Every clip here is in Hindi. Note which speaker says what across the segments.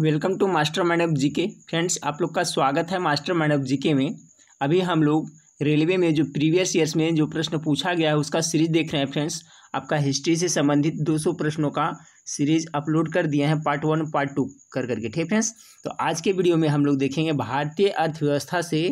Speaker 1: welcome to mastermind of GK friends आप लोग का स्वागत है मास्टर माइंड ऑफ जीके में अभी हम लोग रेलवे में जो प्रीवियस ईयर्स में जो प्रश्न पूछा गया है उसका सीरीज देख रहे हैं फ्रेंड्स आपका हिस्ट्री से संबंधित 200 प्रश्नों का सीरीज अपलोड कर दिया है पार्ट वन पार्ट टू कर करके ठीक फ्रेंड्स तो आज के वीडियो में हम लोग देखेंगे भारतीय अर्थव्यवस्था से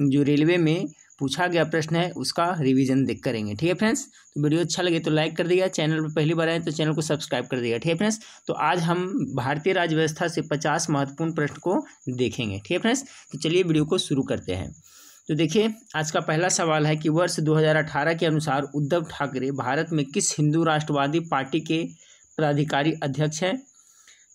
Speaker 1: जो रेलवे में पूछा गया प्रश्न है उसका रिवीजन देख करेंगे ठीक है फ्रेंड्स तो वीडियो अच्छा लगे तो लाइक कर दिया चैनल पर पहली बार आए तो चैनल को सब्सक्राइब कर दिया ठीक है फ्रेंड्स तो आज हम भारतीय राज्य व्यवस्था से पचास महत्वपूर्ण प्रश्न को देखेंगे ठीक है फ्रेंड्स तो चलिए वीडियो को शुरू करते हैं तो देखिए आज का पहला सवाल है कि वर्ष दो के अनुसार उद्धव ठाकरे भारत में किस हिंदू राष्ट्रवादी पार्टी के पदाधिकारी अध्यक्ष हैं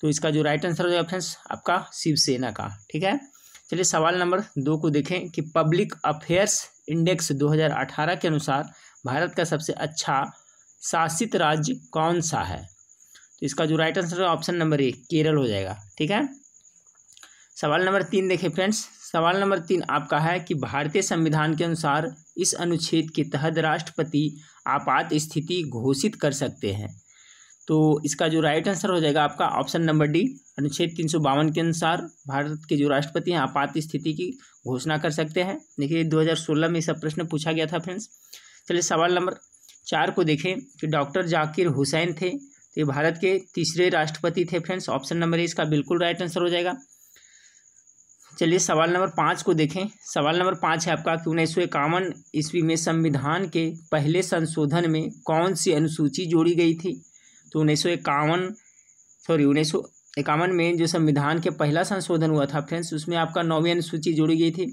Speaker 1: तो इसका जो राइट आंसर हो जाएगा फ्रेंड्स आपका शिवसेना का ठीक है चलिए सवाल नंबर दो को देखें कि पब्लिक अफेयर्स इंडेक्स 2018 के अनुसार भारत का सबसे अच्छा शासित राज्य कौन सा है तो इसका जो राइट आंसर है ऑप्शन नंबर एक केरल हो जाएगा ठीक है सवाल नंबर तीन देखें फ्रेंड्स सवाल नंबर तीन आपका है कि भारतीय संविधान के अनुसार इस अनुच्छेद के तहत राष्ट्रपति आपात स्थिति घोषित कर सकते हैं तो इसका जो राइट आंसर हो जाएगा आपका ऑप्शन नंबर डी अनुच्छेद तीन सौ बावन के अनुसार भारत के जो राष्ट्रपति हैं आपात स्थिति की घोषणा कर सकते हैं देखिए 2016 में सब प्रश्न पूछा गया था फ्रेंड्स चलिए सवाल नंबर चार को देखें कि डॉक्टर जाकिर हुसैन थे तो ये भारत के तीसरे राष्ट्रपति थे फ्रेंड्स ऑप्शन नंबर ए इसका बिल्कुल राइट आंसर हो जाएगा चलिए सवाल नंबर पाँच को देखें सवाल नंबर पाँच है आपका कि उन्नीस सौ इक्यावन ईस्वी में संविधान के पहले संशोधन में कौन सी अनुसूची जोड़ी गई थी तो उन्नीस सौ इक्यावन सॉरी उन्नीस सौ इक्यावन में जो संविधान के पहला संशोधन हुआ था फ्रेंड्स उसमें आपका नौवीं अनुसूची जोड़ी गई थी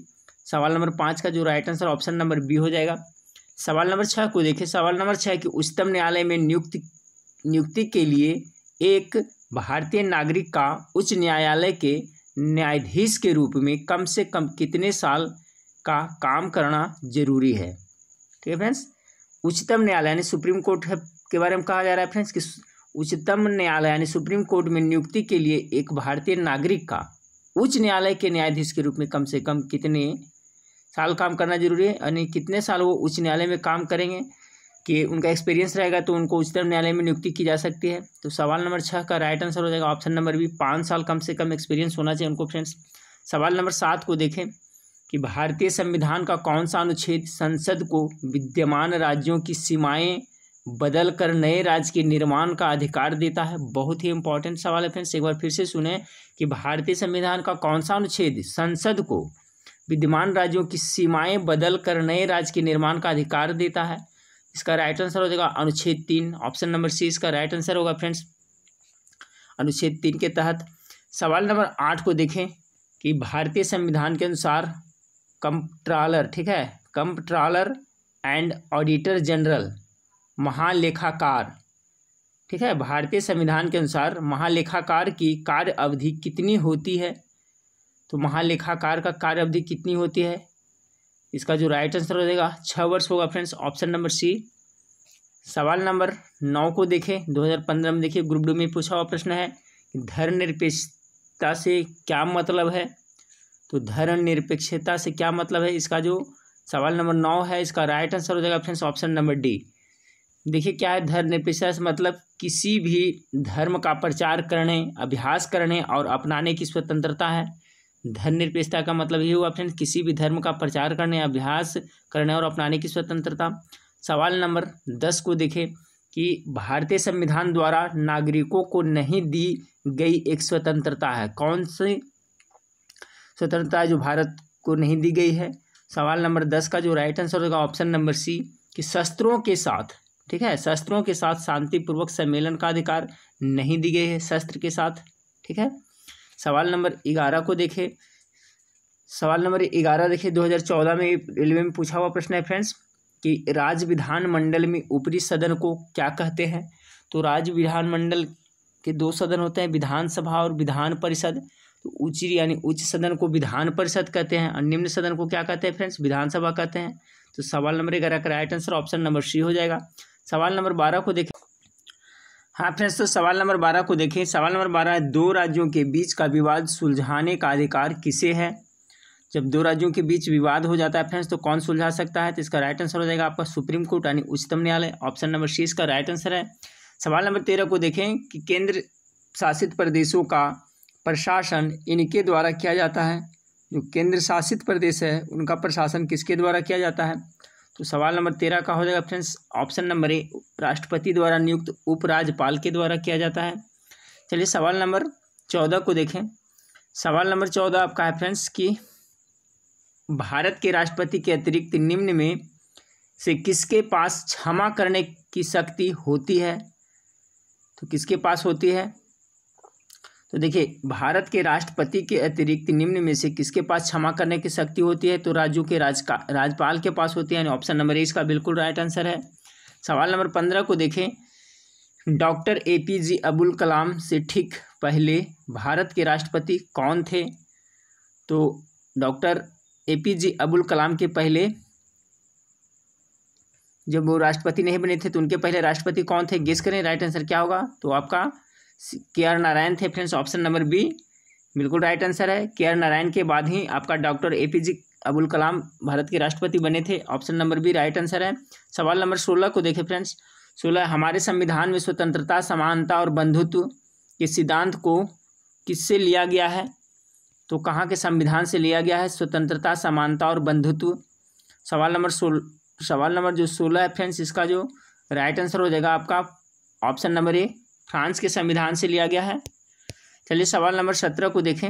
Speaker 1: सवाल नंबर पाँच का जो right answer option number B हो जाएगा सवाल नंबर छः को देखिए सवाल नंबर छः कि उच्चतम न्यायालय में नियुक्ति नियुक्ति के लिए एक भारतीय नागरिक का उच्च न्यायालय के न्यायाधीश के रूप में कम से कम कितने साल का काम करना जरूरी है ठीक है फ्रेंड्स उच्चतम न्यायालय यानी सुप्रीम कोर्ट के बारे में कहा जा रहा है फ्रेंड्स कि उच्चतम न्यायालय यानी सुप्रीम कोर्ट में नियुक्ति के लिए एक भारतीय नागरिक का उच्च न्यायालय के न्यायाधीश के रूप में कम से कम कितने साल काम करना जरूरी है यानी कितने साल वो उच्च न्यायालय में काम करेंगे कि उनका एक्सपीरियंस रहेगा तो उनको उच्चतम न्यायालय में नियुक्ति की जा सकती है तो सवाल नंबर छः का राइट आंसर हो जाएगा ऑप्शन नंबर बी पाँच साल कम से कम एक्सपीरियंस होना चाहिए उनको फ्रेंड्स सवाल नंबर सात को देखें कि भारतीय संविधान का कौन सा अनुच्छेद संसद को विद्यमान राज्यों की सीमाएं बदल कर नए राज्य के निर्माण का अधिकार देता है बहुत ही इंपॉर्टेंट सवाल है फ्रेंड्स एक बार फिर से सुने कि भारतीय संविधान का कौन सा अनुच्छेद संसद को विद्यमान राज्यों की सीमाएं बदल कर नए राज्य के निर्माण का अधिकार देता है इसका राइट आंसर हो जाएगा अनुच्छेद तीन ऑप्शन नंबर सी इसका राइट आंसर होगा फ्रेंड्स अनुच्छेद तीन के तहत सवाल नंबर आठ को देखें कि भारतीय संविधान के अनुसार कंप्ट्रालर ठीक है कंप्ट्रालर एंड ऑडिटर जनरल महालेखाकार ठीक है भारतीय संविधान के अनुसार महालेखाकार की कार्य अवधि कितनी होती है तो महालेखाकार का कार्य अवधि कितनी होती है इसका जो राइट आंसर हो जाएगा छः वर्ष होगा फ्रेंड्स ऑप्शन नंबर सी सवाल नंबर नौ को देखें 2015 में देखिए ग्रुप डू में पूछा हुआ प्रश्न है कि धर्मनिरपेक्षता से क्या मतलब है तो धर्मनिरपेक्षता से क्या मतलब है इसका जो सवाल नंबर नौ है इसका राइट आंसर हो जाएगा फ्रेंड्स ऑप्शन नंबर डी देखिए क्या है धर्मनिरपेक्षता मतलब किसी भी धर्म का प्रचार करने अभ्यास करने और अपनाने की स्वतंत्रता है धर्मनिरपेक्षता का मतलब ये हुआ ऑप्शन किसी भी धर्म का प्रचार करने अभ्यास करने और अपनाने की स्वतंत्रता सवाल नंबर दस को देखें कि भारतीय संविधान द्वारा नागरिकों को नहीं दी गई एक स्वतंत्रता है कौन सी स्वतंत्रता जो भारत को नहीं दी गई है सवाल नंबर दस का जो राइट आंसर होगा ऑप्शन नंबर सी कि शस्त्रों के साथ ठीक है शस्त्रों के साथ शांतिपूर्वक सम्मेलन का अधिकार नहीं दी गई है शस्त्र के साथ ठीक है सवाल नंबर ग्यारह को देखें सवाल नंबर ग्यारह देखिए 2014 में रेलवे में पूछा हुआ प्रश्न है फ्रेंड्स कि राज्य विधानमंडल में ऊपरी सदन को क्या कहते हैं तो राज्य विधानमंडल के दो सदन होते हैं विधानसभा और विधान परिषद तो उच्च यानी उच्च सदन को विधान परिषद कहते हैं और निम्न सदन को क्या कहते हैं फ्रेंड्स विधानसभा कहते हैं तो सवाल नंबर ग्यारह का right answer option number C हो जाएगा सवाल नंबर बारह को देखें हाँ फ्रेंड्स तो सवाल नंबर बारह को देखें सवाल नंबर बारह दो राज्यों के बीच का विवाद सुलझाने का अधिकार किसे है जब दो राज्यों के बीच विवाद हो जाता है फ्रेंड्स तो कौन सुलझा सकता है तो इसका राइट आंसर हो जाएगा आपका सुप्रीम कोर्ट यानी उच्चतम न्यायालय ऑप्शन नंबर सी इसका राइट आंसर है सवाल नंबर तेरह को देखें कि केंद्र शासित प्रदेशों का प्रशासन इनके द्वारा किया जाता है जो केंद्र शासित प्रदेश है उनका प्रशासन किसके द्वारा किया जाता है तो सवाल नंबर तेरह का हो जाएगा फ्रेंड्स ऑप्शन नंबर ए राष्ट्रपति द्वारा नियुक्त उपराज्यपाल के द्वारा किया जाता है चलिए सवाल नंबर चौदह को देखें सवाल नंबर चौदह आपका है फ्रेंड्स कि भारत के राष्ट्रपति के अतिरिक्त निम्न में से किसके पास क्षमा करने की शक्ति होती है तो किसके पास होती है तो देखिए भारत के राष्ट्रपति के अतिरिक्त निम्न में से किसके पास क्षमा करने की शक्ति होती है तो राज्यों के राज राज्यपाल के पास होती है यानी ऑप्शन नंबर ए इसका बिल्कुल राइट आंसर है सवाल नंबर पंद्रह को देखें doctor A P J Abdul Kalam से ठीक पहले भारत के राष्ट्रपति कौन थे तो doctor A P J Abdul Kalam के पहले जब वो राष्ट्रपति नहीं बने थे तो उनके पहले राष्ट्रपति कौन थे गेस करें राइट आंसर क्या होगा तो आपका के आर नारायण थे फ्रेंड्स ऑप्शन नंबर बी बिल्कुल राइट आंसर है के आर नारायण के बाद ही आपका doctor A P J Abul Kalam Bharat के राष्ट्रपति बने थे option number B right answer है सवाल नंबर सोलह को देखें फ्रेंड्स सोलह हमारे संविधान में स्वतंत्रता समानता और बंधुत्व के सिद्धांत को किससे लिया गया है तो कहाँ के संविधान से लिया गया है स्वतंत्रता समानता और बंधुत्व सवाल नंबर सोल सवाल नंबर जो सोलह है फ्रेंड्स इसका जो राइट आंसर हो जाएगा आपका ऑप्शन नंबर ए फ्रांस के संविधान से लिया गया है चलिए सवाल नंबर सत्रह को देखें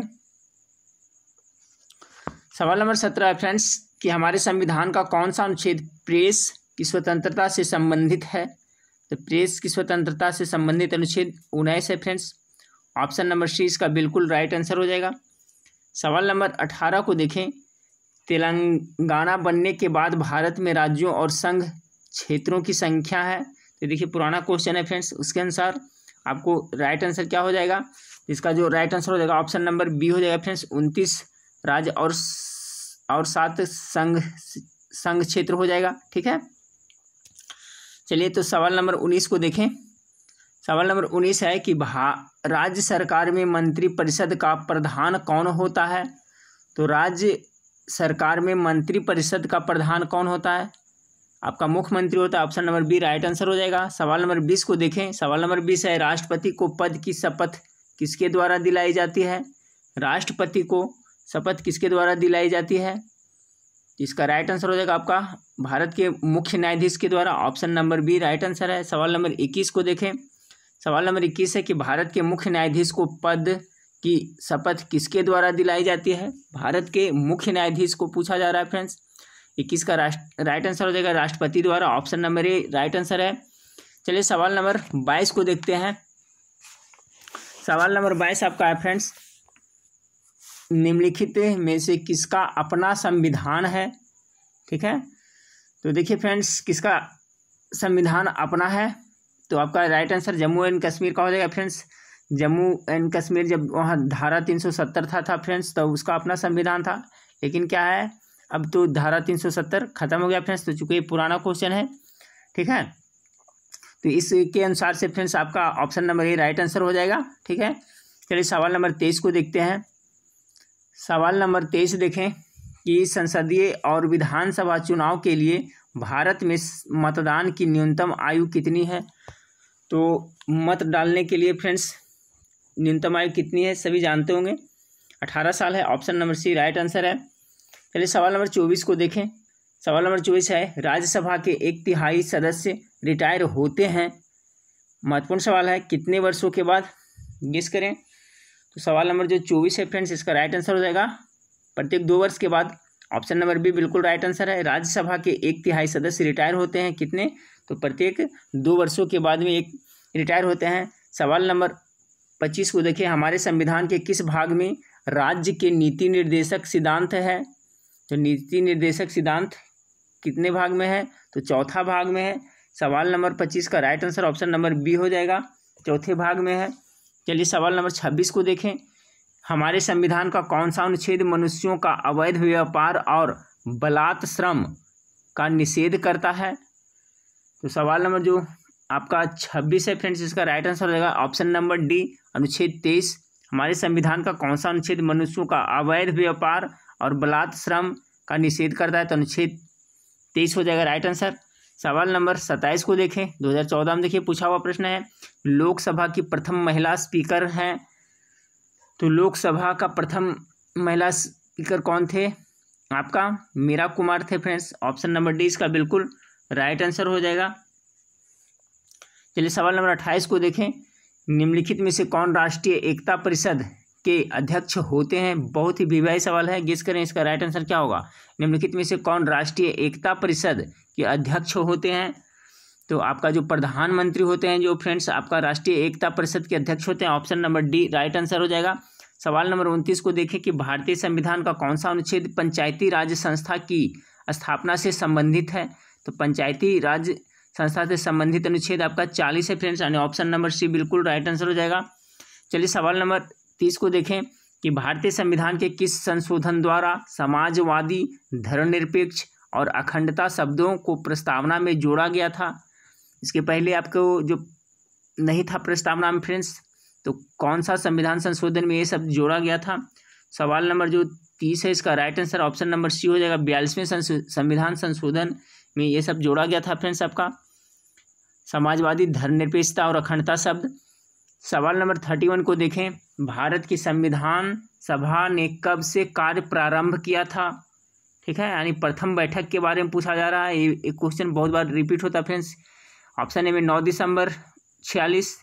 Speaker 1: सवाल नंबर सत्रह है फ्रेंड्स कि हमारे संविधान का कौन सा अनुच्छेद प्रेस की स्वतंत्रता से संबंधित है तो प्रेस की स्वतंत्रता से संबंधित अनुच्छेद उन्नीस है फ्रेंड्स ऑप्शन नंबर सी इसका बिल्कुल राइट आंसर हो जाएगा सवाल नंबर अठारह को देखें तेलंगाना बनने के बाद भारत में राज्यों और संघ क्षेत्रों की संख्या है तो देखिए पुराना क्वेश्चन है फ्रेंड्स उसके अनुसार आपको राइट आंसर क्या हो जाएगा इसका जो राइट आंसर हो जाएगा ऑप्शन नंबर बी हो जाएगा फ्रेंड्स उनतीस राज्य और और सात संघ संघ क्षेत्र हो जाएगा ठीक है चलिए तो सवाल नंबर उन्नीस को देखें सवाल नंबर उन्नीस है कि भा राज्य सरकार में मंत्री परिषद का प्रधान कौन होता है तो राज्य सरकार में मंत्री परिषद का प्रधान कौन होता है आपका मुख्यमंत्री होता है option number B right answer हो जाएगा सवाल नंबर बीस को देखें सवाल नंबर बीस है राष्ट्रपति को पद की शपथ किसके द्वारा दिलाई जाती है राष्ट्रपति को शपथ किसके द्वारा दिलाई जाती है इसका राइट आंसर हो जाएगा आपका भारत के मुख्य न्यायाधीश के द्वारा option number B right answer है सवाल नंबर इक्कीस को देखें सवाल नंबर इक्कीस है कि भारत के मुख्य न्यायाधीश को पद की शपथ किसके द्वारा दिलाई जाती है भारत के मुख्य न्यायाधीश को पूछा जा रहा है फ्रेंड्स इक्कीस का राष्ट्र राइट आंसर हो जाएगा राष्ट्रपति द्वारा option number A right answer है चलिए सवाल नंबर बाईस को देखते हैं सवाल नंबर बाईस आपका है फ्रेंड्स निम्नलिखित में से किसका अपना संविधान है ठीक है तो देखिए फ्रेंड्स किसका संविधान अपना है तो आपका right answer Jammu and Kashmir का हो जाएगा फ्रेंड्स जम्मू एंड कश्मीर जब वहाँ धारा तीन सौ सत्तर था था फ्रेंड्स तो उसका अपना संविधान था लेकिन क्या है अब तो धारा तीन सौ सत्तर खत्म हो गया फ्रेंड्स तो चूँकि पुराना क्वेश्चन है ठीक है तो इसके अनुसार से फ्रेंड्स आपका option number A right answer हो जाएगा ठीक है चलिए सवाल नंबर तेईस को देखते हैं सवाल नंबर तेईस देखें कि संसदीय और विधानसभा चुनाव के लिए भारत में मतदान की न्यूनतम आयु कितनी है तो मत डालने के लिए फ्रेंड्स न्यूनतम आयु कितनी है सभी जानते होंगे अठारह साल है option number C right answer है चलिए सवाल नंबर चौबीस को देखें सवाल नंबर चौबीस है राज्यसभा के एक तिहाई सदस्य रिटायर होते हैं महत्वपूर्ण सवाल है कितने वर्षों के बाद गेस करें तो सवाल नंबर जो चौबीस है फ्रेंड्स इसका राइट आंसर हो जाएगा प्रत्येक दो वर्ष के बाद ऑप्शन नंबर बी बिल्कुल राइट आंसर है राज्यसभा के एक तिहाई सदस्य रिटायर होते हैं कितने तो प्रत्येक दो वर्षों के बाद में एक रिटायर होते हैं सवाल नंबर पच्चीस को देखिए हमारे संविधान के किस भाग में राज्य के नीति निर्देशक सिद्धांत है तो नीति निर्देशक सिद्धांत कितने भाग में है तो चौथा भाग में है सवाल नंबर पच्चीस का right answer option number B हो जाएगा चौथे भाग में है चलिए सवाल नंबर छब्बीस को देखें हमारे संविधान का कौन सा अनुच्छेद मनुष्यों का अवैध व्यापार और बलात् श्रम का निषेध करता है तो सवाल नंबर जो आपका छब्बीस है फ्रेंड्स इसका राइट आंसर हो जाएगा ऑप्शन नंबर डी अनुच्छेद तेईस हमारे संविधान का कौन सा अनुच्छेद मनुष्यों का अवैध व्यापार और बलात् श्रम का निषेध करता है तो अनुच्छेद तेईस हो जाएगा राइट आंसर सवाल नंबर सत्ताईस को देखें 2014 में देखिए पूछा हुआ प्रश्न है लोकसभा की प्रथम महिला स्पीकर हैं तो लोकसभा का प्रथम महिला स्पीकर कौन थे आपका मीरा कुमार थे फ्रेंड्स ऑप्शन नंबर डी इसका बिल्कुल राइट आंसर हो जाएगा चलिए सवाल नंबर अट्ठाईस को देखें निम्नलिखित में से कौन राष्ट्रीय एकता परिषद के अध्यक्ष होते हैं बहुत ही विवाही सवाल है गिस करें इसका राइट आंसर क्या होगा निम्नलिखित में से कौन राष्ट्रीय एकता परिषद के अध्यक्ष होते हैं तो आपका जो प्रधानमंत्री होते हैं जो फ्रेंड्स आपका राष्ट्रीय एकता परिषद के अध्यक्ष होते हैं option number D right answer हो जाएगा सवाल नंबर उनतीस को देखें कि भारतीय संविधान का कौन सा अनुच्छेद पंचायती राज संस्था की स्थापना से संबंधित है तो पंचायती राज संस्था से संबंधित अनुच्छेद आपका चालीस है फ्रेंड्स यानी ऑप्शन नंबर सी बिल्कुल राइट आंसर हो जाएगा चलिए सवाल नंबर तीस को देखें कि भारतीय संविधान के किस संशोधन द्वारा समाजवादी धर्मनिरपेक्ष और अखंडता शब्दों को प्रस्तावना में जोड़ा गया था इसके पहले आपको जो नहीं था प्रस्तावना में फ्रेंड्स तो कौन सा संविधान संशोधन में ये शब्द जोड़ा गया था सवाल नंबर जो तीस है इसका right answer option number C हो जाएगा बयालीसवें संविधान संशोधन में ये सब जोड़ा गया था फ्रेंड्स आपका समाजवादी धर्मनिरपेक्षता और अखंडता शब्द सवाल नंबर थर्टी वन को देखें भारत की संविधान सभा ने कब से कार्य प्रारंभ किया था ठीक है यानी प्रथम बैठक के बारे में पूछा जा रहा है ये क्वेश्चन बहुत बार रिपीट होता है फ्रेंड्स ऑप्शन ए में नौ दिसंबर छियालीस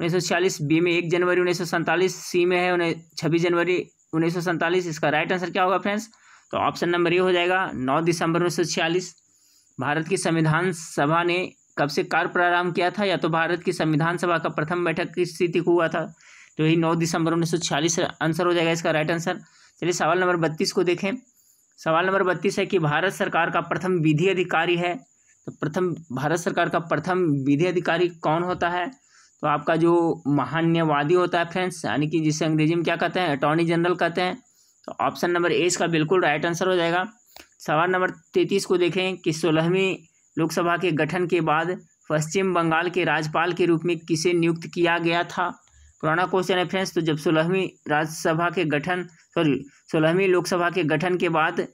Speaker 1: उन्नीस सौ छियालीस बी में एक जनवरी उन्नीस सौ सैंतालीस सी में है उन्हें छब्बीस जनवरी उन्नीस सौ सैंतालीस इसका राइट आंसर क्या होगा फ्रेंड्स तो ऑप्शन नंबर ए हो जाएगा नौ दिसंबर उन्नीस सौ छियालीस भारत की संविधान सभा ने कब से कार्य प्रारंभ किया था या तो भारत की संविधान सभा का प्रथम बैठक किस स्थिति को हुआ था तो यही नौ दिसंबर उन्नीस सौ छियालीस आंसर हो जाएगा इसका राइट आंसर चलिए सवाल नंबर बत्तीस को देखें सवाल नंबर बत्तीस है कि भारत सरकार का प्रथम विधि अधिकारी है तो प्रथम भारत सरकार का प्रथम विधि अधिकारी कौन होता है तो आपका जो महान्यवादी होता है फ्रेंड्स यानी कि जिसे अंग्रेजी में क्या कहते हैं अटॉर्नी जनरल कहते हैं तो ऑप्शन नंबर ए इसका बिल्कुल राइट आंसर हो जाएगा सवाल नंबर तैंतीस को देखें कि सोलहवीं लोकसभा के गठन के बाद पश्चिम बंगाल के राज्यपाल के रूप में किसे नियुक्त किया गया था पुराना क्वेश्चन है फ्रेंड्स तो जब सोलहवीं राज्यसभा के गठन सॉरी सोलहवीं लोकसभा के गठन के बाद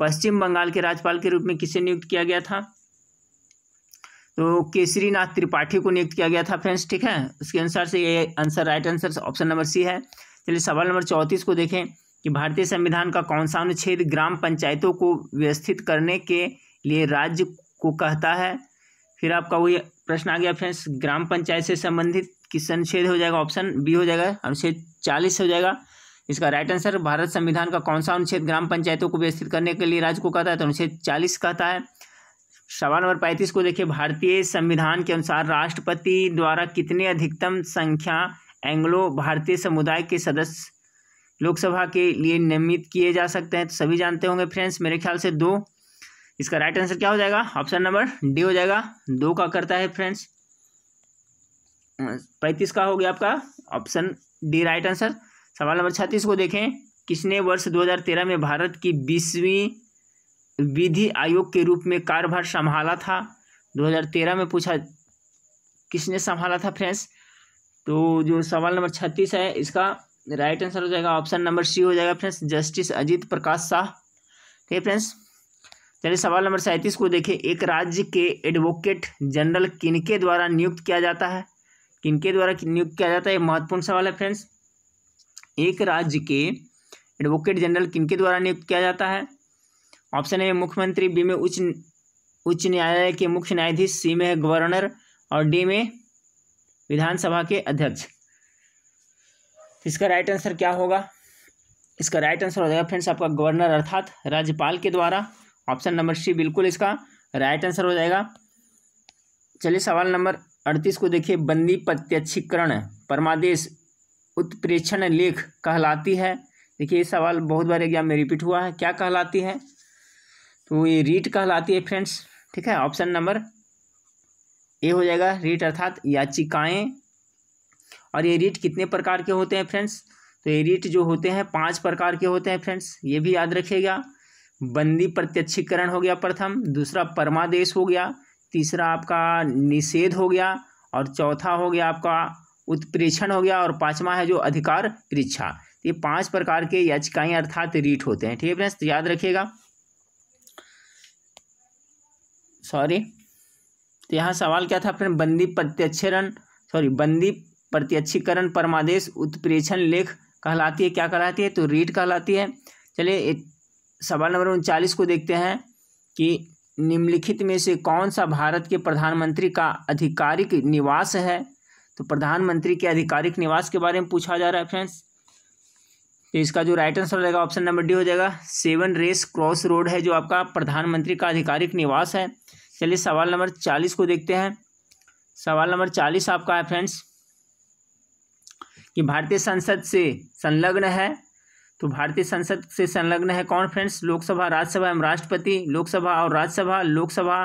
Speaker 1: पश्चिम बंगाल के राज्यपाल के रूप में किसे नियुक्त किया गया था तो केसरीनाथ त्रिपाठी को नियुक्त किया गया था फ्रेंड्स ठीक है उसके अनुसार से ये answer right answer option number C है चलिए सवाल नंबर चौंतीस को देखें कि भारतीय संविधान का कौन सा अनुच्छेद ग्राम पंचायतों को व्यवस्थित करने के लिए राज्य को कहता है फिर आपका वही प्रश्न आ गया फ्रेंड्स ग्राम पंचायत से संबंधित किस अनुच्छेद हो जाएगा ऑप्शन बी हो जाएगा अनुच्छेद चालीस हो जाएगा इसका राइट आंसर भारत संविधान का कौन सा अनुच्छेद ग्राम पंचायतों को व्यवस्थित करने के लिए राज्य को कहता है तो अनुच्छेद चालीस कहता है सवाल नंबर पैंतीस को देखिए भारतीय संविधान के अनुसार राष्ट्रपति द्वारा कितने अधिकतम संख्या एंग्लो भारतीय समुदाय के सदस्य लोकसभा के लिए नियमित किए जा सकते हैं तो सभी जानते होंगे फ्रेंड्स मेरे ख्याल से दो इसका राइट आंसर क्या हो जाएगा ऑप्शन नंबर डी हो जाएगा दो का करता है फ्रेंड्स पैंतीस का हो गया आपका ऑप्शन डी राइट आंसर सवाल नंबर छत्तीस को देखें किसने वर्ष 2013 में भारत की बीसवीं विधि आयोग के रूप में कार्यभार संभाला था 2013 में पूछा किसने संभाला था फ्रेंड्स तो जो सवाल नंबर छत्तीस है इसका राइट आंसर हो जाएगा ऑप्शन नंबर सी हो जाएगा फ्रेंड्स जस्टिस अजीत प्रकाश शाह ठीक है फ्रेंड्स चलिए सवाल नंबर सैंतीस को देखें एक राज्य के एडवोकेट जनरल किनके द्वारा नियुक्त किया जाता है किनके द्वारा नियुक्त किया जाता है महत्वपूर्ण सवाल है फ्रेंड्स एक राज्य के एडवोकेट जनरल किनके द्वारा नियुक्त किया जाता है ऑप्शन ए मुख्यमंत्री बी में उच्च उच्च न्यायालय के मुख्य न्यायाधीश सी में है गवर्नर और डी में विधानसभा के अध्यक्ष इसका राइट आंसर क्या होगा इसका राइट आंसर हो जाएगा फ्रेंड्स आपका गवर्नर अर्थात राज्यपाल के द्वारा ऑप्शन नंबर सी बिल्कुल इसका राइट आंसर हो जाएगा चलिए सवाल नंबर अड़तीस को देखिए बंदी प्रत्यक्षीकरण परमादेश उत्प्रेक्षण लेख कहलाती है देखिए ये सवाल बहुत बार एग्जाम में रिपीट हुआ है क्या कहलाती है तो ये रीट कहलाती है फ्रेंड्स ठीक है ऑप्शन नंबर ए हो जाएगा रीट अर्थात याचिकाएं और ये रीट कितने प्रकार के होते हैं फ्रेंड्स तो ये रीट जो होते हैं पांच प्रकार के होते हैं फ्रेंड्स ये भी याद रखिएगा बंदी प्रत्यक्षीकरण हो गया प्रथम दूसरा परमादेश हो गया तीसरा आपका निषेध हो गया और चौथा हो गया आपका उत्प्रेक्षण हो गया और पांचवा है जो अधिकार परीक्षा तो ये पांच प्रकार के याचिकाएं अर्थात रीट होते हैं ठीक है फ्रेंड्स तो याद रखिएगा सॉरी तो यहाँ सवाल क्या था फ्रेंड बंदी प्रत्यक्षरण सॉरी बंदी प्रत्यक्षीकरण परमादेश उत्प्रेक्षण लेख कहलाती है क्या कहलाती है तो रीट कहलाती है चलिए सवाल नंबर उनचालीस को देखते हैं कि निम्नलिखित में से कौन सा भारत के प्रधानमंत्री का आधिकारिक निवास है तो प्रधानमंत्री के आधिकारिक निवास के बारे में पूछा जा रहा है फ्रेंड्स तो इसका जो राइट आंसर रहेगा ऑप्शन नंबर डी हो जाएगा सेवन रेस क्रॉस रोड है जो आपका प्रधानमंत्री का आधिकारिक निवास है चलिए सवाल नंबर चालीस को देखते हैं सवाल नंबर चालीस आपका है फ्रेंड्स कि भारतीय संसद से संलग्न है तो भारतीय संसद से संलग्न है कौन फ्रेंड्स लोकसभा राज्यसभा एवं राष्ट्रपति लोकसभा और राज्यसभा लोकसभा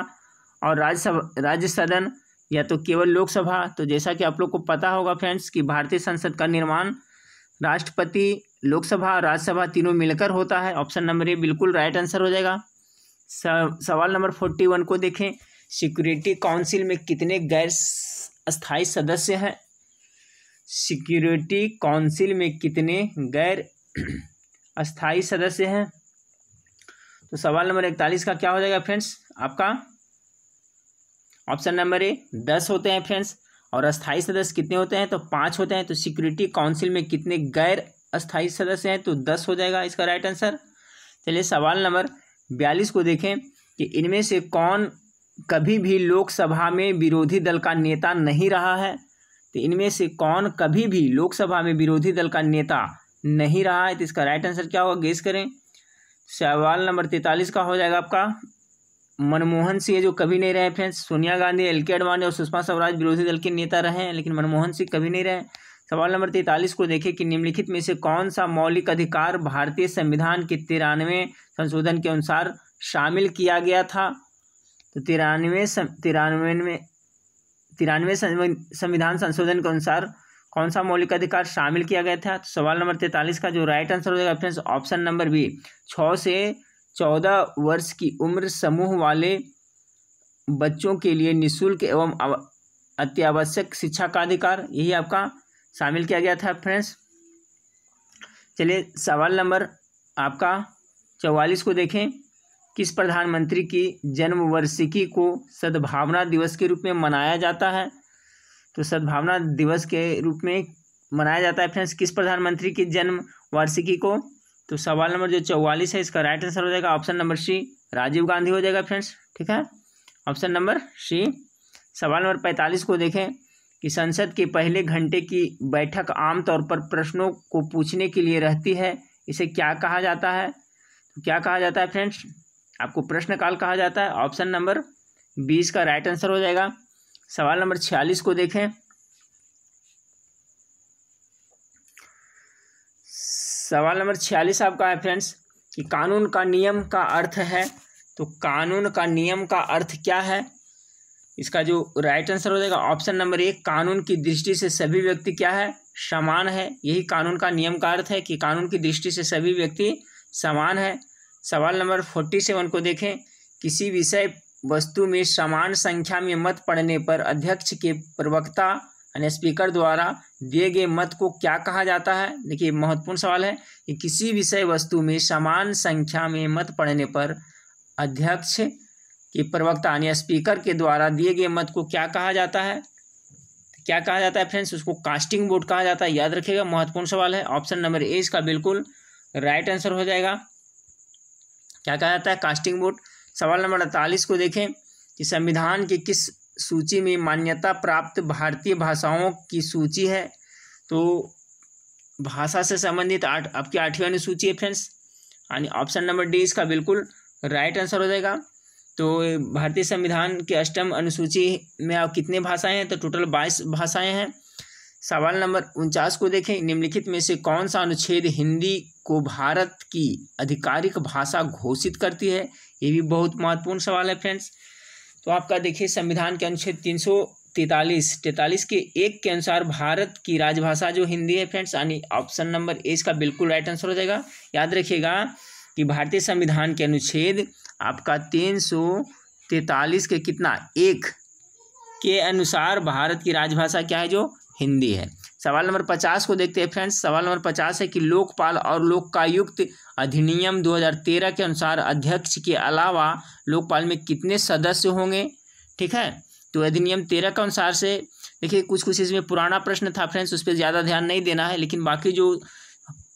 Speaker 1: और राज्यसभा राज्य सदन या तो केवल लोकसभा तो जैसा कि आप लोग को पता होगा फ्रेंड्स कि भारतीय संसद का निर्माण राष्ट्रपति लोकसभा और राज्यसभा तीनों मिलकर होता है ऑप्शन नंबर ए बिल्कुल राइट आंसर हो जाएगा सवाल नंबर फोर्टी वन को देखें सिक्योरिटी काउंसिल में कितने गैर अस्थायी सदस्य हैं सिक्योरिटी काउंसिल में कितने गैर अस्थाई सदस्य हैं तो सवाल नंबर इकतालीस का क्या हो जाएगा फ्रेंड्स आपका ऑप्शन नंबर ए दस होते हैं फ्रेंड्स और अस्थाई सदस्य कितने होते हैं तो पाँच होते हैं तो सिक्योरिटी काउंसिल में कितने गैर अस्थाई सदस्य हैं तो दस हो जाएगा इसका राइट आंसर चलिए सवाल नंबर बयालीस को देखें कि इनमें से कौन कभी भी लोकसभा में विरोधी दल का नेता नहीं रहा है तो इनमें से कौन कभी भी लोकसभा में विरोधी दल का नेता नहीं रहा है तो इसका राइट आंसर क्या होगा गेस करें सवाल नंबर तैंतालीस का हो जाएगा आपका मनमोहन सिंह जो कभी नहीं रहे फ्रेंड्स सोनिया गांधी एल के अडवाणी और सुषमा स्वराज विरोधी दल के नेता रहे हैं लेकिन मनमोहन सिंह कभी नहीं रहे सवाल नंबर तैंतालीस को देखें कि निम्नलिखित में से कौन सा मौलिक अधिकार भारतीय संविधान के तिरानवे संशोधन के अनुसार शामिल किया गया था तो तिरानवे तिरानवे में तिरानवे संविधान संशोधन के अनुसार कौन सा मौलिक अधिकार शामिल किया गया था तो सवाल नंबर तैंतालीस का जो राइट आंसर हो जाएगा फ्रेंड्स ऑप्शन नंबर बी छः से चौदह वर्ष की उम्र समूह वाले बच्चों के लिए निःशुल्क एवं अत्यावश्यक शिक्षा का अधिकार यही आपका शामिल किया गया था फ्रेंड्स चलिए सवाल नंबर आपका चौवालीस को देखें किस प्रधानमंत्री की जन्म वर्षिकी को सद्भावना दिवस के रूप में मनाया जाता है तो सद्भावना दिवस के रूप में मनाया जाता है फ्रेंड्स किस प्रधानमंत्री की जन्म वार्षिकी को तो सवाल नंबर जो चौवालीस है इसका राइट आंसर हो जाएगा option number C Rajiv Gandhi हो जाएगा फ्रेंड्स ठीक है ऑप्शन नंबर सी सवाल नंबर पैंतालीस को देखें कि संसद के पहले घंटे की बैठक आमतौर पर प्रश्नों को पूछने के लिए रहती है इसे क्या कहा जाता है तो क्या कहा जाता है फ्रेंड्स आपको प्रश्नकाल कहा जाता है ऑप्शन नंबर बीस का राइट आंसर हो जाएगा सवाल नंबर छियालीस को देखें सवाल नंबर छियालीस आपका है फ्रेंड्स कि कानून का नियम का अर्थ है तो कानून का नियम का अर्थ क्या है इसका जो राइट आंसर हो जाएगा ऑप्शन नंबर एक कानून की दृष्टि से सभी व्यक्ति क्या है समान है यही कानून का नियम का अर्थ है कि कानून की दृष्टि से सभी व्यक्ति समान है सवाल नंबर फोर्टी सेवन को देखें किसी विषय वस्तु में समान संख्या में मत पड़ने पर अध्यक्ष के प्रवक्ता यानी स्पीकर द्वारा दिए गए मत को क्या कहा जाता है देखिए महत्वपूर्ण सवाल है कि किसी विषय वस्तु में समान संख्या में मत पड़ने पर अध्यक्ष के प्रवक्ता यानी स्पीकर के द्वारा दिए गए मत को क्या कहा जाता है क्या कहा जाता है फ्रेंड्स उसको कास्टिंग वोट कहा जाता है याद रखिएगा महत्वपूर्ण सवाल है ऑप्शन नंबर ए इसका बिल्कुल राइट आंसर हो जाएगा क्या कहा जाता है कास्टिंग वोट सवाल नंबर अड़तालीस को देखें कि संविधान की किस सूची में मान्यता प्राप्त भारतीय भाषाओं की सूची है तो भाषा से संबंधित आठ आपकी आठवीं अनुसूची है फ्रेंड्स यानी ऑप्शन नंबर डी इसका बिल्कुल राइट आंसर हो जाएगा तो भारतीय संविधान के अष्टम अनुसूची में आप कितने भाषाएं हैं तो टोटल बाईस भाषाएं हैं सवाल नंबर उनचास को देखें निम्नलिखित में से कौन सा अनुच्छेद हिंदी को भारत की आधिकारिक भाषा घोषित करती है ये भी बहुत महत्वपूर्ण सवाल है फ्रेंड्स तो आपका देखिए संविधान के अनुच्छेद तीन सौ तैतालीस तैतालीस के एक के अनुसार भारत की राजभाषा जो हिंदी है फ्रेंड्स यानी ऑप्शन नंबर ए इसका बिल्कुल राइट आंसर हो जाएगा याद रखिएगा कि भारतीय संविधान के अनुच्छेद आपका तीन सौ तैतालीस के कितना एक के अनुसार भारत की राजभाषा क्या है जो हिंदी है सवाल नंबर पचास को देखते हैं फ्रेंड्स सवाल नंबर पचास है कि लोकपाल और लोकायुक्त अधिनियम 2013 के अनुसार अध्यक्ष के अलावा लोकपाल में कितने सदस्य होंगे ठीक है तो अधिनियम तेरह के अनुसार से देखिए कुछ कुछ इसमें पुराना प्रश्न था फ्रेंड्स उस पर ज़्यादा ध्यान नहीं देना है लेकिन बाकी जो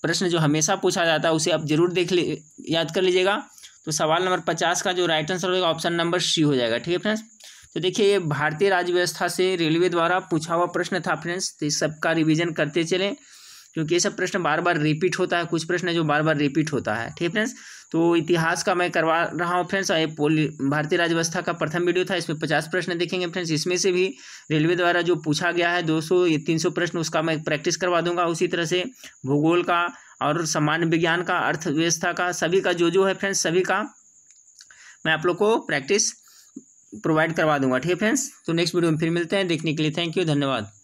Speaker 1: प्रश्न जो हमेशा पूछा जाता है उसे आप जरूर देख ले याद कर लीजिएगा तो सवाल नंबर पचास का जो राइट आंसर होगा ऑप्शन नंबर सी हो जाएगा ठीक है फ्रेंड्स तो देखिए ये भारतीय राज्य व्यवस्था से रेलवे द्वारा पूछा हुआ प्रश्न था फ्रेंड्स तो इस सबका रिविजन करते चलें क्योंकि ये सब प्रश्न बार बार रिपीट होता है कुछ प्रश्न जो बार बार रिपीट होता है ठीक है फ्रेंड्स तो इतिहास का मैं करवा रहा हूँ फ्रेंड्स ये पोली भारतीय राज्य व्यवस्था का प्रथम वीडियो था इसमें पचास प्रश्न देखेंगे फ्रेंड्स इसमें से भी रेलवे द्वारा जो पूछा गया है दो सौ तीन सौ प्रश्न उसका मैं प्रैक्टिस करवा दूंगा उसी तरह से भूगोल का और सामान्य विज्ञान का अर्थव्यवस्था का सभी का जो जो है फ्रेंड्स सभी का मैं आप लोग को प्रैक्टिस प्रोवाइड करवा दूंगा ठीक है फ्रेंड्स तो नेक्स्ट वीडियो में फिर मिलते हैं देखने के लिए थैंक यू धन्यवाद